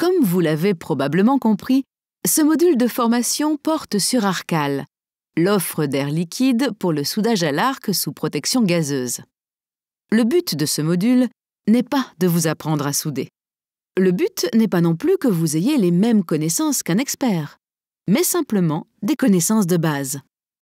Comme vous l'avez probablement compris, ce module de formation porte sur Arcal, l'offre d'air liquide pour le soudage à l'arc sous protection gazeuse. Le but de ce module n'est pas de vous apprendre à souder. Le but n'est pas non plus que vous ayez les mêmes connaissances qu'un expert, mais simplement des connaissances de base.